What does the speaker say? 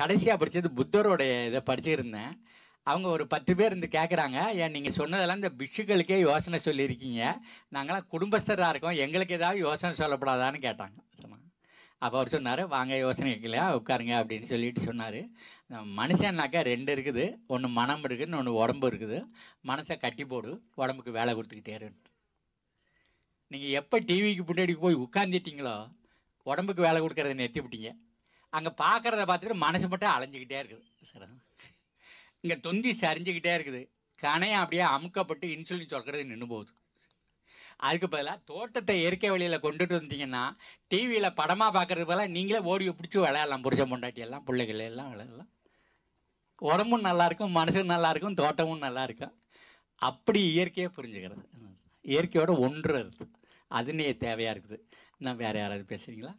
கடைசியா படிச்சது புத்தரோடைய இதை படிச்சிருந்தேன் அவங்க ஒரு பத்து பேர் இருந்து கேட்குறாங்க ஏன் நீங்கள் சொன்னதெல்லாம் இந்த பிஷுக்களுக்கே யோசனை சொல்லியிருக்கீங்க நாங்களாம் குடும்பஸ்தராக இருக்கோம் எங்களுக்கு ஏதாவது யோசனை சொல்லப்படாதான்னு கேட்டாங்க அப்போ அவர் சொன்னார் வாங்க யோசனை கேட்கலையா உட்காருங்க அப்படின்னு சொல்லிட்டு சொன்னார் மனுஷன்னாக்கா ரெண்டு இருக்குது ஒன்று மனம் இருக்குதுன்னு ஒன்று உடம்பு இருக்குது மனசை கட்டி போடு உடம்புக்கு வேலை கொடுத்துக்கிட்டே இருக்கு நீங்கள் எப்போ டிவிக்கு பின்னாடி போய் உட்காந்துட்டீங்களோ உடம்புக்கு வேலை கொடுக்கறத நிறுத்தி விட்டீங்க அங்கே பார்க்குறத பார்த்துட்டு மனசு மட்டும் அலைஞ்சிக்கிட்டே இருக்குது இங்க இங்கே தொந்தி சரிஞ்சுக்கிட்டே இருக்குது கணையம் அப்படியே அமுக்கப்பட்டு இன்சுலின் சொல்றது நின்று போகுது அதுக்கு பதிலாக தோட்டத்தை இயற்கை வழியில் கொண்டுட்டு வந்தீங்கன்னா டிவியில் படமாக பார்க்கறது பதிலாக நீங்களே ஓடி பிடிச்சி விளையாடலாம் புரிச்ச பொண்டாட்டி எல்லாம் பிள்ளைகள் எல்லாம் விளையாடலாம் உடம்பும் நல்லாயிருக்கும் மனசும் நல்லாயிருக்கும் தோட்டமும் நல்லா இருக்கும் அப்படி இயற்கையை புரிஞ்சுக்கிறது இயற்கையோட ஒன்று இருக்குது அதுனே தேவையாக இருக்குது நான் வேறு யாராவது பேசுகிறீங்களா